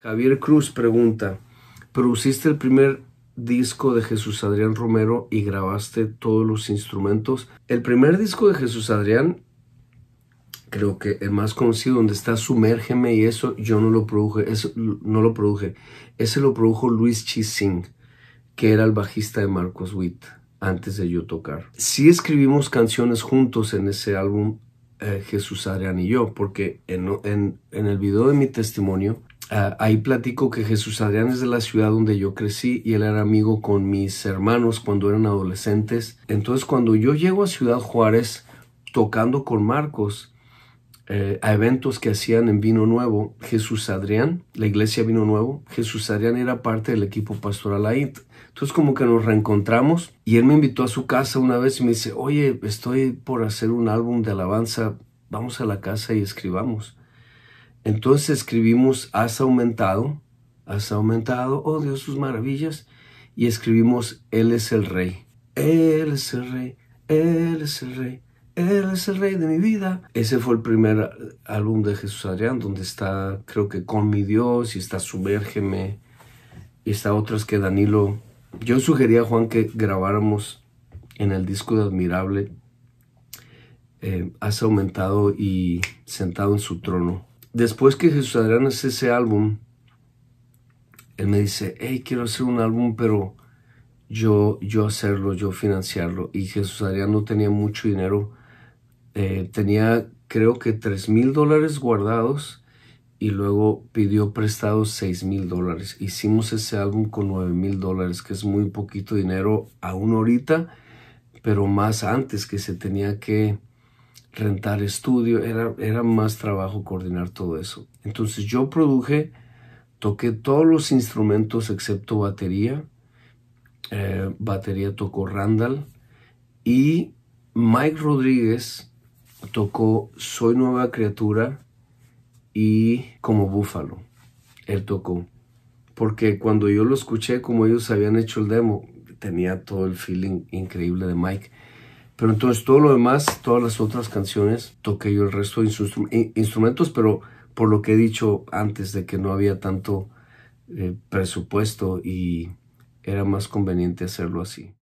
Javier Cruz pregunta, ¿produciste el primer disco de Jesús Adrián Romero y grabaste todos los instrumentos? El primer disco de Jesús Adrián, creo que el más conocido, donde está Sumérgeme y eso, yo no lo produje, eso, no lo produje. Ese lo produjo Luis Chising, que era el bajista de Marcos Witt antes de yo tocar. Sí escribimos canciones juntos en ese álbum, eh, Jesús Adrián y yo, porque en el video de mi testimonio, Ah, ahí platico que Jesús Adrián es de la ciudad donde yo crecí y él era amigo con mis hermanos cuando eran adolescentes. Entonces cuando yo llego a Ciudad Juárez tocando con Marcos eh, a eventos que hacían en Vino Nuevo, Jesús Adrián, la iglesia Vino Nuevo, Jesús Adrián era parte del equipo pastoral ahí. Entonces como que nos reencontramos y él me invitó a su casa una vez y me dice, oye, estoy por hacer un álbum de alabanza, vamos a la casa y escribamos. Entonces escribimos, has aumentado, has aumentado, oh Dios, sus maravillas, y escribimos, Él es el Rey. Él es el Rey, Él es el Rey, Él es el Rey de mi vida. Ese fue el primer álbum de Jesús Adrián, donde está, creo que con mi Dios, y está Subérgeme, y está otras que Danilo. Yo sugería a Juan que grabáramos en el disco de Admirable, eh, has aumentado y sentado en su trono después que Jesús Adrián hace ese álbum, él me dice, hey, quiero hacer un álbum, pero yo, yo hacerlo, yo financiarlo. Y Jesús Adrián no tenía mucho dinero. Eh, tenía, creo que 3 mil dólares guardados y luego pidió prestados 6 mil dólares. Hicimos ese álbum con 9 mil dólares, que es muy poquito dinero aún ahorita, pero más antes que se tenía que rentar estudio, era, era más trabajo coordinar todo eso. Entonces yo produje, toqué todos los instrumentos excepto batería, eh, batería tocó Randall y Mike Rodríguez tocó Soy Nueva Criatura y Como Búfalo. Él tocó. Porque cuando yo lo escuché, como ellos habían hecho el demo, tenía todo el feeling increíble de Mike. Pero entonces todo lo demás, todas las otras canciones, toqué yo el resto de instrumentos, pero por lo que he dicho antes de que no había tanto eh, presupuesto y era más conveniente hacerlo así.